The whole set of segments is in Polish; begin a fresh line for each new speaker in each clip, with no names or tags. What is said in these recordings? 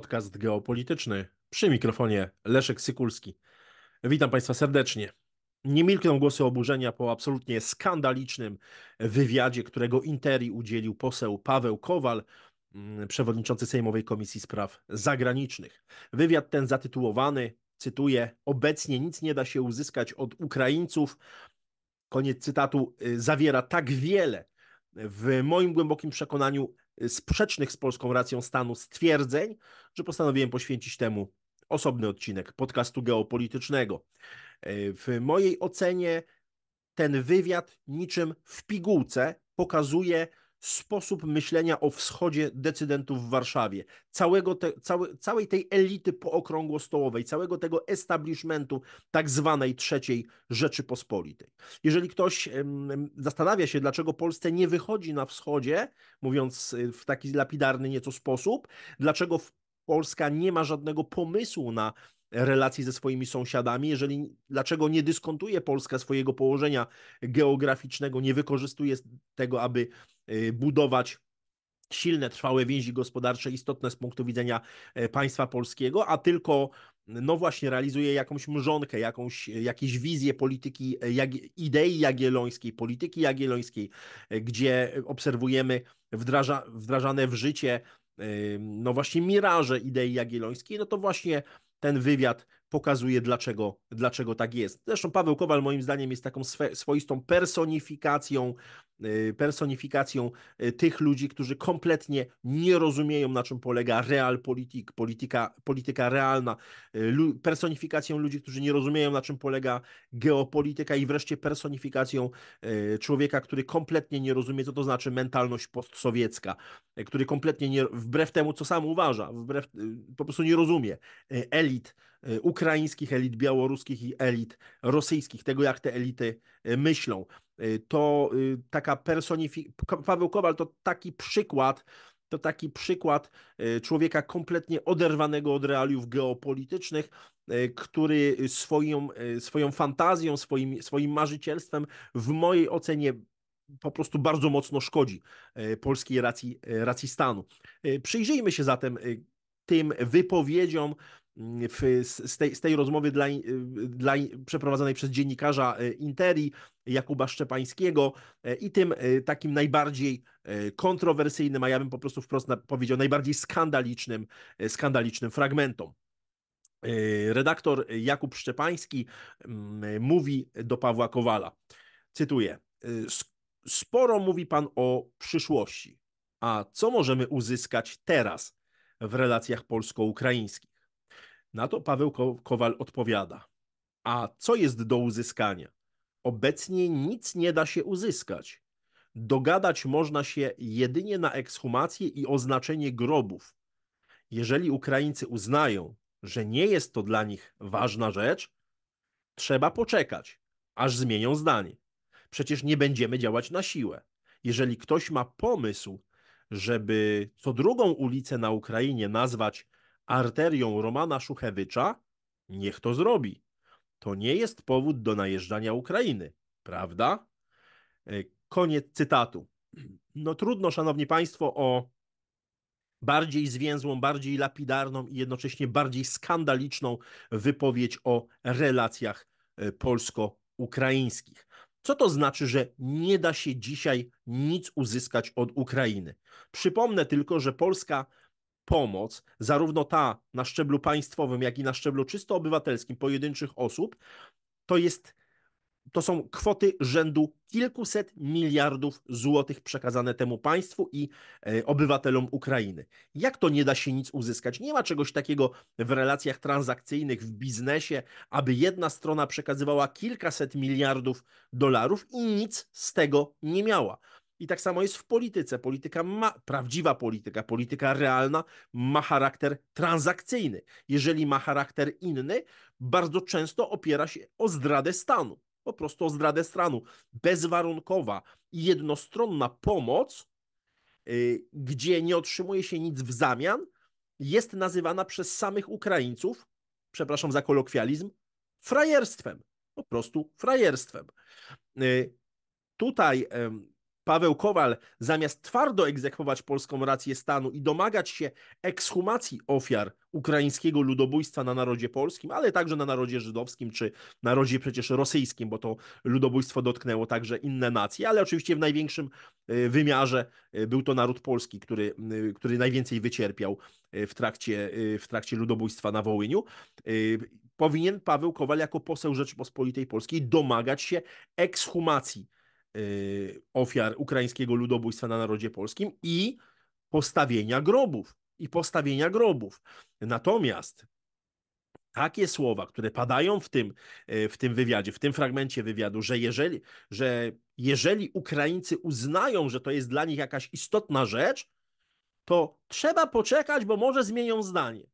podcast geopolityczny przy mikrofonie Leszek Sykulski. Witam Państwa serdecznie. Nie milkną głosy oburzenia po absolutnie skandalicznym wywiadzie, którego Interi udzielił poseł Paweł Kowal, mm, przewodniczący Sejmowej Komisji Spraw Zagranicznych. Wywiad ten zatytułowany, cytuję, obecnie nic nie da się uzyskać od Ukraińców, koniec cytatu, y, zawiera tak wiele w moim głębokim przekonaniu Y, sprzecznych z polską racją stanu stwierdzeń, że postanowiłem poświęcić temu osobny odcinek podcastu geopolitycznego. Y, w mojej ocenie ten wywiad niczym w pigułce pokazuje, sposób myślenia o wschodzie decydentów w Warszawie, całego te, całe, całej tej elity pookrągłostołowej, całego tego establishmentu tak zwanej trzeciej Rzeczypospolitej. Jeżeli ktoś zastanawia się, dlaczego Polsce nie wychodzi na wschodzie, mówiąc y, w taki lapidarny nieco sposób, dlaczego Polska nie ma żadnego pomysłu na relacji ze swoimi sąsiadami, jeżeli dlaczego nie dyskontuje Polska swojego położenia geograficznego, nie wykorzystuje tego, aby Y, budować silne, trwałe więzi gospodarcze, istotne z punktu widzenia e, państwa polskiego, a tylko no właśnie realizuje jakąś mrzonkę, jakąś, jakieś wizję polityki, e, jak, idei jagiellońskiej, polityki jagiellońskiej, e, gdzie obserwujemy wdraża, wdrażane w życie no właśnie miraże idei jagiellońskiej, no to właśnie ten wywiad pokazuje, dlaczego, dlaczego tak jest. Zresztą Paweł Kowal moim zdaniem jest taką swoistą personifikacją, y, personifikacją y, tych ludzi, którzy kompletnie nie rozumieją, na czym polega realpolitik, polityka, polityka realna, y, personifikacją ludzi, którzy nie rozumieją, na czym polega geopolityka i wreszcie personifikacją człowieka, który kompletnie nie rozumie, co to znaczy mentalność postsowiecka, który kompletnie nie, wbrew temu, co sam uważa, wbrew, po prostu nie rozumie elit, E, ukraińskich elit, białoruskich i elit rosyjskich, tego jak te elity e, myślą. E, to taka personifikacja, Paweł Kowal to taki przykład, to taki przykład człowieka kompletnie oderwanego od realiów geopolitycznych, który swoją, swoją fantazją, swoim, swoim marzycielstwem w mojej ocenie po prostu bardzo mocno szkodzi polskiej racji, racji stanu. Przyjrzyjmy się zatem tym wypowiedziom w, z, tej, z tej rozmowy dla, y, dla, przeprowadzonej przez dziennikarza e, Interi Jakuba Szczepańskiego e, i tym e, takim najbardziej kontrowersyjnym, a ja bym po prostu wprost powiedział najbardziej skandalicznym, skandalicznym fragmentom. Redaktor Jakub Szczepański mm, mówi do Pawła Kowala, cytuję, sporo mówi pan o przyszłości, a co możemy uzyskać teraz w relacjach polsko-ukraińskich? Na to Paweł Kowal odpowiada. A co jest do uzyskania? Obecnie nic nie da się uzyskać. Dogadać można się jedynie na ekshumację i oznaczenie grobów. Jeżeli Ukraińcy uznają, że nie jest to dla nich ważna rzecz, trzeba poczekać, aż zmienią zdanie. Przecież nie będziemy działać na siłę. Jeżeli ktoś ma pomysł, żeby co drugą ulicę na Ukrainie nazwać arterią Romana Szuchewicza? niech to zrobi. To nie jest powód do najeżdżania Ukrainy, prawda? E, koniec cytatu. No trudno, szanowni państwo, o bardziej zwięzłą, bardziej lapidarną i jednocześnie bardziej skandaliczną wypowiedź o relacjach e, polsko-ukraińskich. Co to znaczy, że nie da się dzisiaj nic uzyskać od Ukrainy? Przypomnę tylko, że Polska pomoc, zarówno ta na szczeblu państwowym, jak i na szczeblu czysto obywatelskim pojedynczych osób, to jest to są kwoty rzędu kilkuset miliardów złotych przekazane temu państwu i e, obywatelom Ukrainy. Jak to nie da się nic uzyskać? Nie ma czegoś takiego w relacjach transakcyjnych, w biznesie, aby jedna strona przekazywała kilkaset miliardów dolarów i nic z tego nie miała. I tak samo jest w polityce. Polityka ma, prawdziwa polityka, polityka realna ma charakter transakcyjny. Jeżeli ma charakter inny, bardzo często opiera się o zdradę stanu. Po prostu o zdradę stanu. Bezwarunkowa jednostronna pomoc, yy, gdzie nie otrzymuje się nic w zamian, jest nazywana przez samych Ukraińców, przepraszam za kolokwializm, frajerstwem. Po prostu frajerstwem. Yy, tutaj yy, Paweł Kowal, zamiast twardo egzekwować polską rację stanu i domagać się ekshumacji ofiar ukraińskiego ludobójstwa na narodzie polskim, ale także na narodzie żydowskim czy narodzie przecież rosyjskim, bo to ludobójstwo dotknęło także inne nacje, ale oczywiście w największym y, wymiarze y, był to naród polski, który, y, który najwięcej wycierpiał w trakcie, w trakcie ludobójstwa na Wołyniu. Powinien Paweł Kowal jako poseł Rzeczypospolitej Polskiej domagać się ekshumacji Y, ofiar ukraińskiego ludobójstwa na narodzie polskim i postawienia grobów. I postawienia grobów. Natomiast takie słowa, które padają w tym, y, w tym wywiadzie, w tym fragmencie wywiadu, że jeżeli, że jeżeli Ukraińcy uznają, że to jest dla nich jakaś istotna rzecz, to trzeba poczekać, bo może zmienią zdanie.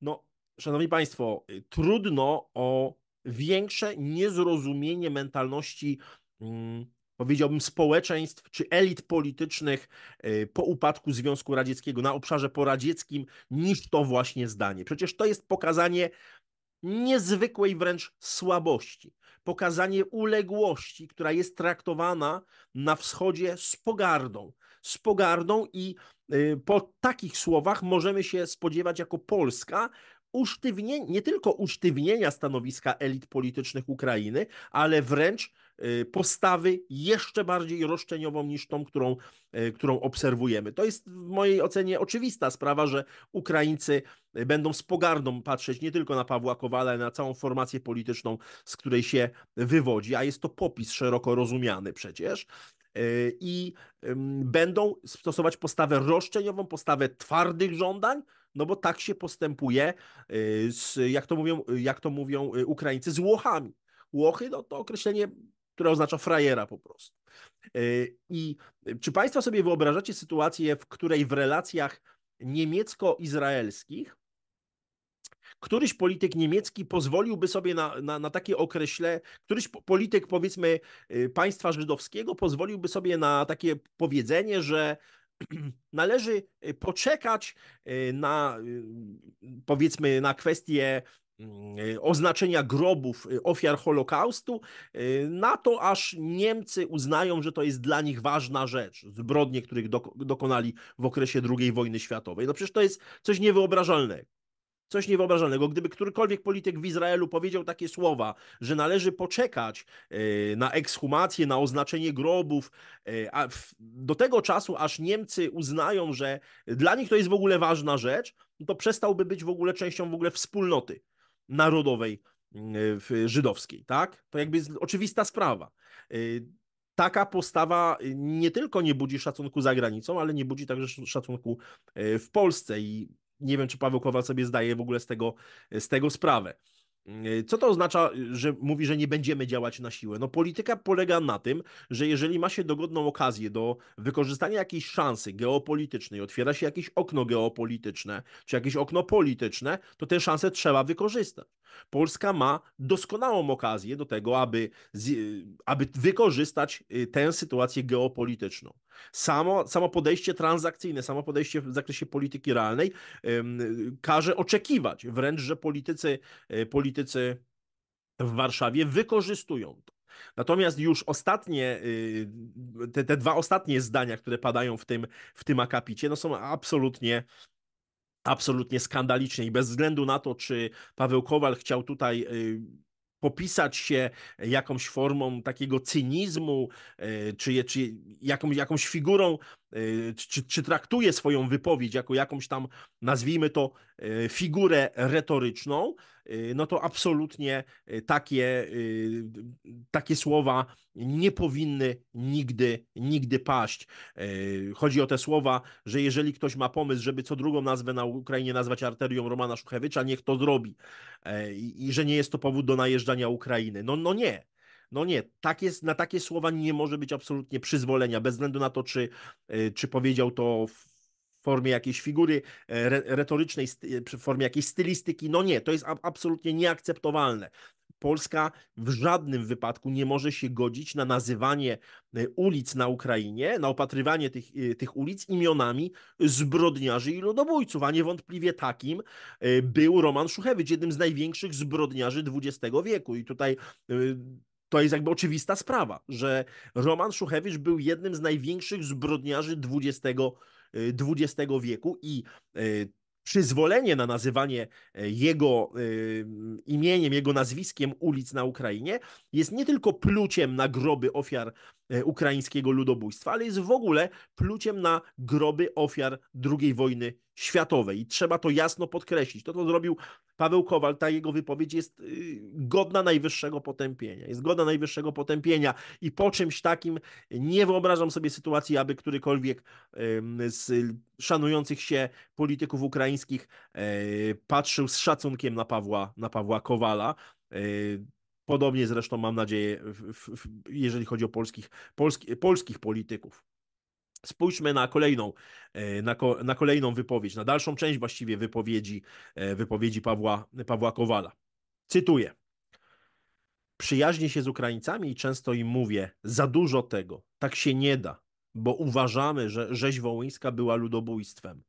No, szanowni państwo, y, trudno o większe niezrozumienie mentalności mm, powiedziałbym, społeczeństw czy elit politycznych y, po upadku Związku Radzieckiego na obszarze poradzieckim niż to właśnie zdanie. Przecież to jest pokazanie niezwykłej wręcz słabości, pokazanie uległości, która jest traktowana na wschodzie z pogardą. Z pogardą i y, po takich słowach możemy się spodziewać jako Polska usztywnienia, nie tylko usztywnienia stanowiska elit politycznych Ukrainy, ale wręcz Y, postawy jeszcze bardziej roszczeniową niż tą, którą, y, którą obserwujemy. To jest w mojej ocenie oczywista sprawa, że Ukraińcy będą z pogardą patrzeć nie tylko na Pawła Kowala, ale na całą formację polityczną, z której się wywodzi, a jest to popis szeroko rozumiany przecież y, i będą stosować postawę roszczeniową, postawę twardych żądań, no bo tak się postępuje, z, jak, to mówią, jak to mówią Ukraińcy, z Łochami. Łochy, no to określenie która oznacza frajera po prostu. E, I czy Państwo sobie wyobrażacie sytuację, w której w relacjach niemiecko-izraelskich któryś polityk niemiecki pozwoliłby sobie na, na, na takie określe, któryś polityk powiedzmy e, państwa żydowskiego pozwoliłby sobie na takie powiedzenie, że należy e, poczekać na powiedzmy na kwestię Mm, y, oznaczenia grobów y, ofiar Holokaustu, y, na to aż Niemcy uznają, że to jest dla nich ważna rzecz, zbrodnie, których dokonali w okresie II wojny światowej. No przecież to jest coś niewyobrażalnego. Coś niewyobrażalnego. Gdyby którykolwiek polityk w Izraelu powiedział takie słowa, że należy poczekać na ekshumację, na oznaczenie grobów, do tego czasu, aż Niemcy uznają, że dla nich to jest w ogóle ważna rzecz, to przestałby być w ogóle częścią w ogóle wspólnoty narodowej mm, żydowskiej, tak? To jakby jest oczywista sprawa. Y, taka postawa y, nie tylko nie budzi szacunku za granicą, ale nie budzi także szacunku y, w Polsce i nie wiem, czy Paweł Kowal sobie zdaje w ogóle z tego, z tego sprawę. Y, co to oznacza, że mówi, że nie będziemy działać na siłę? No, polityka polega na tym, że jeżeli ma się dogodną okazję do wykorzystania jakiejś szansy geopolitycznej, otwiera się jakieś okno geopolityczne czy jakieś okno polityczne, to tę szansę trzeba wykorzystać. Polska ma doskonałą okazję do tego, aby, aby wykorzystać y, tę sytuację geopolityczną. Samo, samo podejście transakcyjne, samo podejście w zakresie polityki realnej każe oczekiwać wręcz, że politycy, y, politycy w Warszawie wykorzystują to. Natomiast już ostatnie, y, te, te dwa ostatnie zdania, które padają w tym, w tym akapicie, no są absolutnie absolutnie skandalicznie i bez względu na to, czy Paweł Kowal chciał tutaj y, popisać się jakąś formą takiego cynizmu, y, czy, czy jakąś, jakąś figurą Y, czy, czy traktuje swoją wypowiedź jako jakąś tam, nazwijmy to, y, figurę retoryczną, y, no to absolutnie takie, takie słowa nie powinny nigdy, nigdy paść. Chodzi o te słowa, że jeżeli ktoś ma pomysł, żeby co drugą nazwę na Ukrainie nazwać arterią Romana Szuchewicza, niech to zrobi. E, I że nie jest to powód do najeżdżania Ukrainy. No, no nie. No nie, tak jest, na takie słowa nie może być absolutnie przyzwolenia, bez względu na to, czy, e, czy powiedział to w formie jakiejś figury e, re, retorycznej, w e, formie jakiejś stylistyki. No nie, to jest absolutnie nieakceptowalne. Polska w żadnym wypadku nie może się godzić na nazywanie ulic na Ukrainie, na opatrywanie tych, tych ulic imionami zbrodniarzy i ludobójców, a niewątpliwie takim był Roman Szuchewicz, jednym z największych zbrodniarzy XX wieku. I tutaj to jest jakby oczywista sprawa, że Roman Szuchewicz był jednym z największych zbrodniarzy XX, XX y, wieku i y, przyzwolenie na nazywanie e, jego y, imieniem, jego nazwiskiem ulic na Ukrainie jest nie tylko pluciem na groby ofiar E, ukraińskiego ludobójstwa, ale jest w ogóle pluciem na groby ofiar II wojny światowej. I trzeba to jasno podkreślić. To, co zrobił Paweł Kowal, ta jego wypowiedź jest y, godna najwyższego potępienia. Jest godna najwyższego potępienia. I po czymś takim nie wyobrażam sobie sytuacji, aby którykolwiek z szanujących się polityków ukraińskich e, patrzył z szacunkiem na Pawła, na Pawła Kowala e, Podobnie zresztą mam nadzieję, w, w, jeżeli chodzi o polskich, polski, polskich polityków. Spójrzmy na kolejną, e, na, na, kolejną wypowiedź, na dalszą część właściwie wypowiedzi, e, wypowiedzi Pawła, Pawła Kowala. Cytuję. Przyjaźnię się z Ukraińcami i często im mówię, za dużo tego, tak się nie da, bo uważamy, że rzeź wołyńska była ludobójstwem.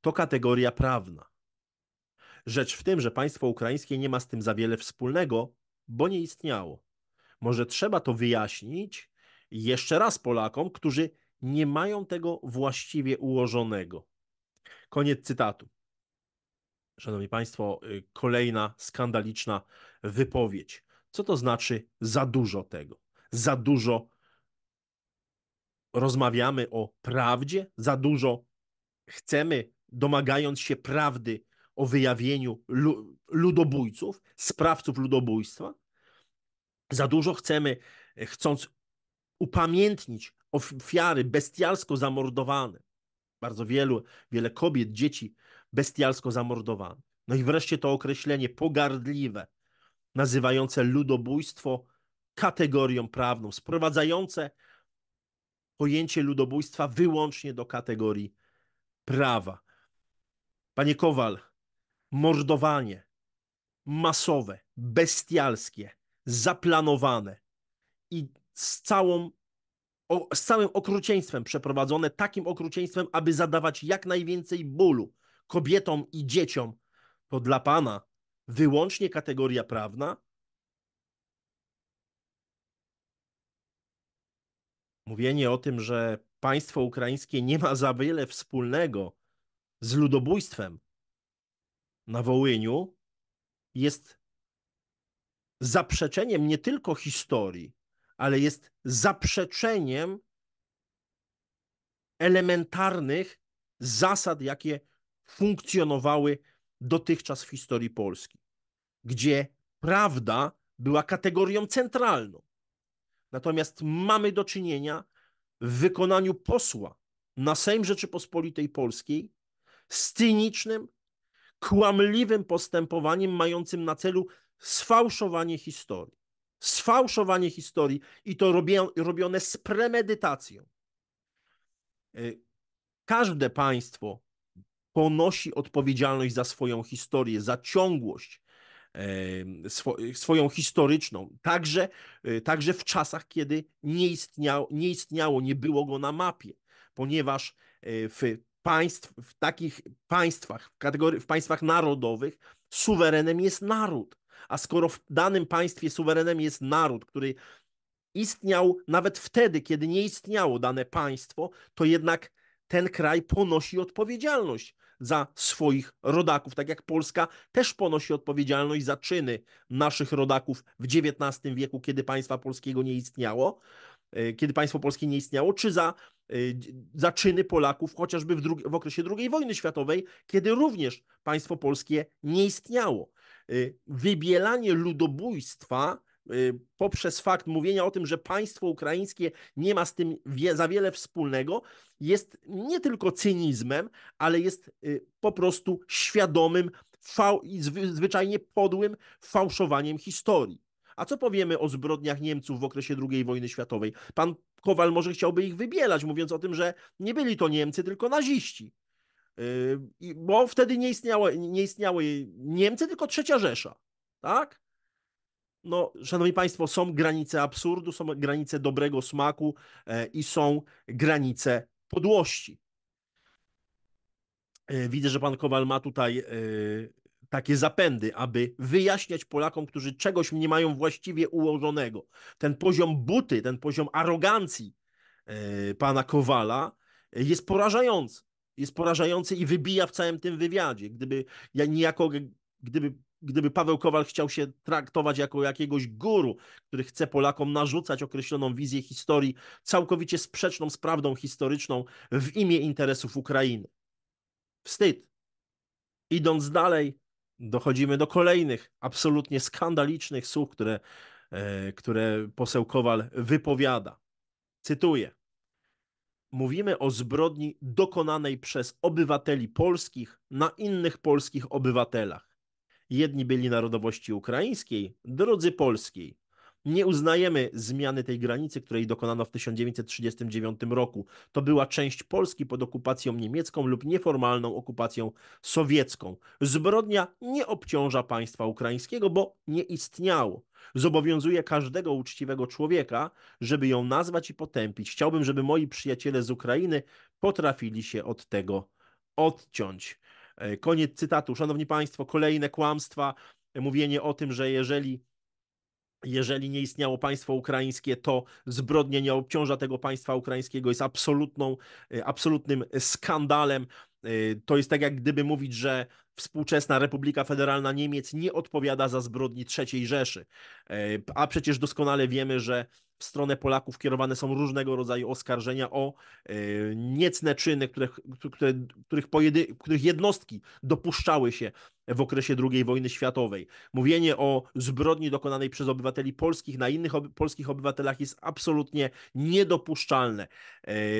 To kategoria prawna. Rzecz w tym, że państwo ukraińskie nie ma z tym za wiele wspólnego, bo nie istniało. Może trzeba to wyjaśnić jeszcze raz Polakom, którzy nie mają tego właściwie ułożonego. Koniec cytatu. Szanowni Państwo, y, kolejna skandaliczna wypowiedź. Co to znaczy za dużo tego? Za dużo rozmawiamy o prawdzie, za dużo chcemy, domagając się prawdy, o wyjawieniu ludobójców, sprawców ludobójstwa. Za dużo chcemy, e, chcąc upamiętnić ofiary bestialsko zamordowane. Bardzo wielu, wiele kobiet, dzieci bestialsko zamordowanych. No i wreszcie to określenie pogardliwe, nazywające ludobójstwo kategorią prawną, sprowadzające pojęcie ludobójstwa wyłącznie do kategorii prawa. Panie Kowal, mordowanie masowe, bestialskie, zaplanowane i z, całą, o, z całym okrucieństwem przeprowadzone, takim okrucieństwem, aby zadawać jak najwięcej bólu kobietom i dzieciom, to dla Pana wyłącznie kategoria prawna? Mówienie o tym, że państwo ukraińskie nie ma za wiele wspólnego z ludobójstwem, na Wołyniu jest zaprzeczeniem nie tylko historii, ale jest zaprzeczeniem elementarnych zasad, jakie funkcjonowały dotychczas w historii Polski, gdzie prawda była kategorią centralną. Natomiast mamy do czynienia w wykonaniu posła na Sejm Rzeczypospolitej Polskiej z cynicznym kłamliwym postępowaniem mającym na celu sfałszowanie historii. Sfałszowanie historii i to robione z premedytacją. Y, każde państwo ponosi odpowiedzialność za swoją historię, za ciągłość swoją historyczną, także, y, także w czasach, kiedy nie istniało, nie istniało, nie było go na mapie, ponieważ y, w państw, w takich państwach, w, kategorii, w państwach narodowych, suwerenem jest naród. A skoro w danym państwie suwerenem jest naród, który istniał nawet wtedy, kiedy nie istniało dane państwo, to jednak ten kraj ponosi odpowiedzialność za swoich rodaków. Tak jak Polska też ponosi odpowiedzialność za czyny naszych rodaków w XIX wieku, kiedy państwa polskiego nie istniało, e, kiedy państwo polskie nie istniało, czy za Y, zaczyny Polaków, chociażby w, w okresie II wojny światowej, kiedy również państwo polskie nie istniało. Y, wybielanie ludobójstwa y, poprzez fakt mówienia o tym, że państwo ukraińskie nie ma z tym za wiele wspólnego, jest nie tylko cynizmem, ale jest po prostu świadomym, zwyczajnie podłym fałszowaniem historii. A co powiemy o zbrodniach Niemców w okresie II wojny światowej? Pan Kowal może chciałby ich wybielać, mówiąc o tym, że nie byli to Niemcy, tylko naziści. Yy, bo wtedy nie istniały, nie istniały Niemcy, tylko Trzecia Rzesza. Tak? No, szanowni państwo, są granice absurdu, są granice dobrego smaku e, i są granice podłości. E, widzę, że pan Kowal ma tutaj e, takie zapędy, aby wyjaśniać Polakom, którzy czegoś nie mają właściwie ułożonego. Ten poziom buty, ten poziom arogancji e, pana Kowala e, jest porażający. Jest porażający i wybija w całym tym wywiadzie. Gdyby ja niejako, gdyby gdyby Paweł Kowal chciał się traktować jako jakiegoś guru, który chce Polakom narzucać określoną wizję historii, całkowicie sprzeczną z prawdą historyczną w imię interesów Ukrainy. Wstyd. Idąc dalej, dochodzimy do kolejnych absolutnie skandalicznych słów, które, e, które poseł Kowal wypowiada. Cytuję. Mówimy o zbrodni dokonanej przez obywateli polskich na innych polskich obywatelach. Jedni byli narodowości ukraińskiej, drudzy polskiej. Nie uznajemy zmiany tej granicy, której dokonano w 1939 roku. To była część Polski pod okupacją niemiecką lub nieformalną okupacją sowiecką. Zbrodnia nie obciąża państwa ukraińskiego, bo nie istniało. Zobowiązuje każdego uczciwego człowieka, żeby ją nazwać i potępić. Chciałbym, żeby moi przyjaciele z Ukrainy potrafili się od tego odciąć. E, koniec cytatu. Szanowni Państwo, kolejne kłamstwa, mówienie o tym, że jeżeli jeżeli nie istniało państwo ukraińskie, to zbrodnie nie obciąża tego państwa ukraińskiego, jest absolutną, y, absolutnym skandalem Y, to jest tak, jak gdyby mówić, że współczesna Republika Federalna Niemiec nie odpowiada za zbrodni III Rzeszy. Y, a przecież doskonale wiemy, że w stronę Polaków kierowane są różnego rodzaju oskarżenia o y, niecne czyny, których, które, których, pojedy, których jednostki dopuszczały się w okresie II wojny światowej. Mówienie o zbrodni dokonanej przez obywateli polskich na innych polskich obywatelach jest absolutnie niedopuszczalne.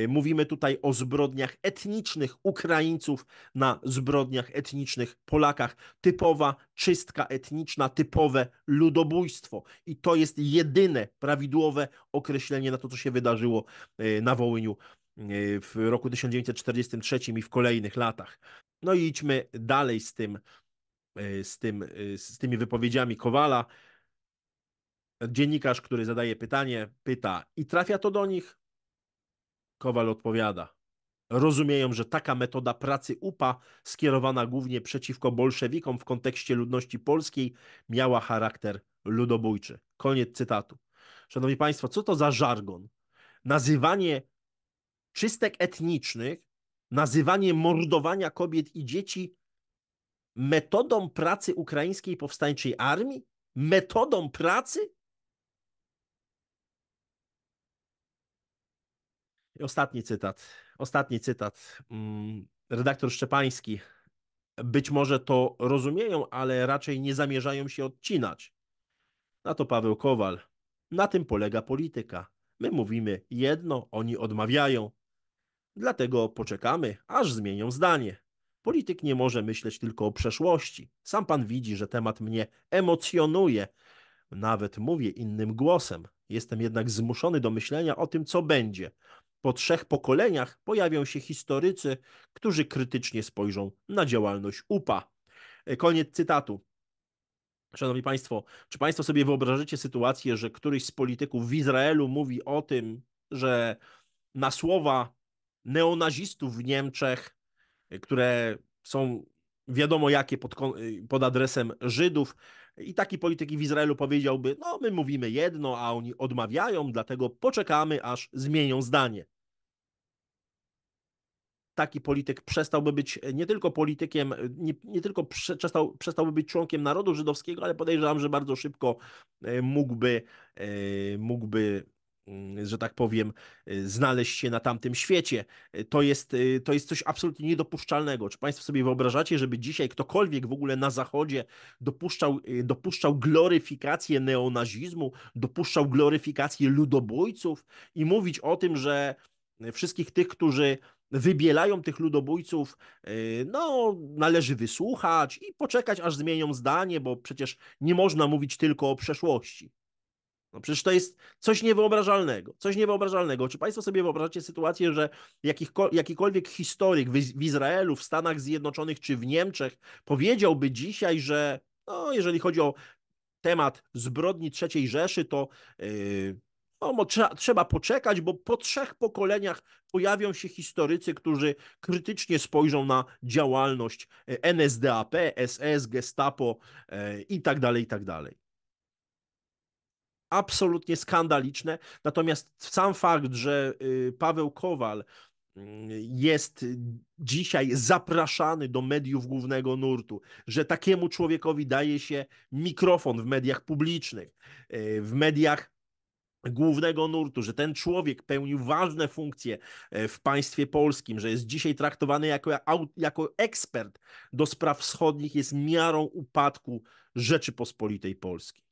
Mówimy tutaj o zbrodniach etnicznych Ukrainy Ukraińców, na zbrodniach etnicznych Polakach. Typowa czystka etniczna, typowe ludobójstwo. I to jest jedyne prawidłowe określenie na to, co się wydarzyło e, na Wołyniu e, w roku 1943 i w kolejnych latach. No i idźmy dalej z tym, e, z, tym, z tymi wypowiedziami Kowala. Dziennikarz, który zadaje pytanie, pyta: I trafia to do nich? Kowal odpowiada: rozumieją, że taka metoda pracy UPA, skierowana głównie przeciwko bolszewikom w kontekście ludności polskiej, miała charakter ludobójczy. Koniec cytatu. Szanowni Państwo, co to za żargon? Nazywanie czystek etnicznych, nazywanie mordowania kobiet i dzieci metodą pracy ukraińskiej powstańczej armii? Metodą pracy? I ostatni cytat. Ostatni cytat. Mm, redaktor Szczepański. Być może to rozumieją, ale raczej nie zamierzają się odcinać. Na to Paweł Kowal. Na tym polega polityka. My mówimy jedno, oni odmawiają. Dlatego poczekamy, aż zmienią zdanie. Polityk nie może myśleć tylko o przeszłości. Sam pan widzi, że temat mnie emocjonuje. Nawet mówię innym głosem. Jestem jednak zmuszony do myślenia o tym, co będzie po trzech pokoleniach pojawią się historycy, którzy krytycznie spojrzą na działalność UPA. E, koniec cytatu. Szanowni Państwo, czy Państwo sobie wyobrażycie sytuację, że któryś z polityków w Izraelu mówi o tym, że na słowa neonazistów w Niemczech, e, które są wiadomo jakie pod, e, pod adresem Żydów, i taki polityk w Izraelu powiedziałby: No, my mówimy jedno, a oni odmawiają, dlatego poczekamy, aż zmienią zdanie taki polityk przestałby być e, nie tylko politykiem, e, nie, nie tylko przestał, przestałby być członkiem narodu żydowskiego, ale podejrzewam, że bardzo szybko e, mógłby, mógłby mm, że tak powiem, znaleźć się na tamtym świecie. To jest, to jest coś absolutnie niedopuszczalnego. Czy Państwo sobie wyobrażacie, żeby dzisiaj ktokolwiek w ogóle na Zachodzie dopuszczał, dopuszczał gloryfikację neonazizmu, dopuszczał gloryfikację ludobójców i mówić o tym, że wszystkich tych, którzy wybielają tych ludobójców, y, no należy wysłuchać i poczekać, aż zmienią zdanie, bo przecież nie można mówić tylko o przeszłości. No przecież to jest coś niewyobrażalnego, coś niewyobrażalnego. Czy Państwo sobie wyobrażacie sytuację, że jakikolwiek historyk w Izraelu, w Stanach Zjednoczonych czy w Niemczech powiedziałby dzisiaj, że no, jeżeli chodzi o temat zbrodni III Rzeszy, to yy, no, trzeba, trzeba poczekać, bo po trzech pokoleniach pojawią się historycy, którzy krytycznie spojrzą na działalność e, NSDAP, SS, Gestapo e, i tak dalej, i tak dalej. Absolutnie skandaliczne. Natomiast sam fakt, że y, Paweł Kowal mm, jest dzisiaj zapraszany do mediów głównego nurtu, że takiemu człowiekowi daje się mikrofon w mediach publicznych, e, w mediach głównego nurtu, że ten człowiek pełnił ważne funkcje e, w państwie polskim, że jest dzisiaj traktowany jako, jako ekspert do spraw wschodnich, jest miarą upadku Rzeczypospolitej Polskiej.